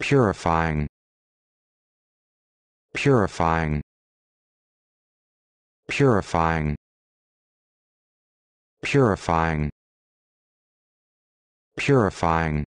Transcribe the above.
purifying purifying purifying purifying purifying